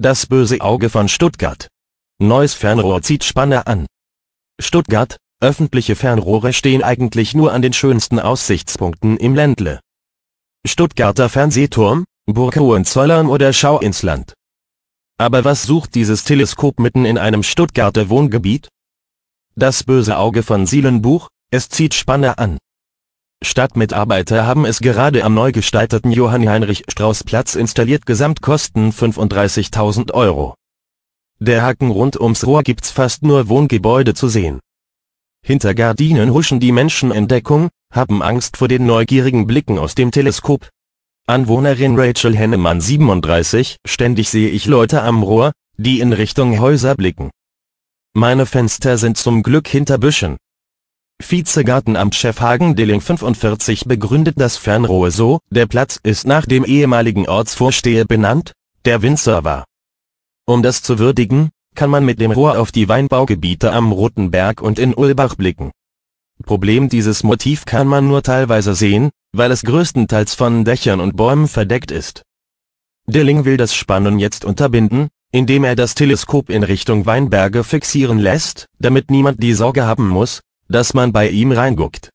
Das böse Auge von Stuttgart. Neues Fernrohr zieht Spanner an. Stuttgart, öffentliche Fernrohre stehen eigentlich nur an den schönsten Aussichtspunkten im Ländle. Stuttgarter Fernsehturm, Burg Hohenzollern oder Schau ins Land. Aber was sucht dieses Teleskop mitten in einem Stuttgarter Wohngebiet? Das böse Auge von Sielenbuch, es zieht Spanner an. Stadtmitarbeiter haben es gerade am neu gestalteten Johann-Heinrich-Strauß-Platz installiert Gesamtkosten 35.000 Euro. Der Haken rund ums Rohr gibt's fast nur Wohngebäude zu sehen. Hinter Gardinen huschen die Menschen in Deckung, haben Angst vor den neugierigen Blicken aus dem Teleskop. Anwohnerin Rachel Hennemann 37, ständig sehe ich Leute am Rohr, die in Richtung Häuser blicken. Meine Fenster sind zum Glück hinter Büschen. Vizegartenamtschef Hagen-Dilling 45 begründet das Fernrohr so, der Platz ist nach dem ehemaligen Ortsvorsteher benannt, der Winzer war. Um das zu würdigen, kann man mit dem Rohr auf die Weinbaugebiete am Roten Berg und in Ulbach blicken. Problem dieses Motiv kann man nur teilweise sehen, weil es größtenteils von Dächern und Bäumen verdeckt ist. Dilling will das Spannen jetzt unterbinden, indem er das Teleskop in Richtung Weinberge fixieren lässt, damit niemand die Sorge haben muss, dass man bei ihm reinguckt.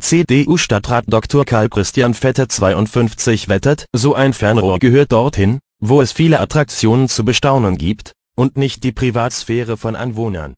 CDU-Stadtrat Dr. Karl Christian Vetter 52 wettert, so ein Fernrohr gehört dorthin, wo es viele Attraktionen zu bestaunen gibt, und nicht die Privatsphäre von Anwohnern.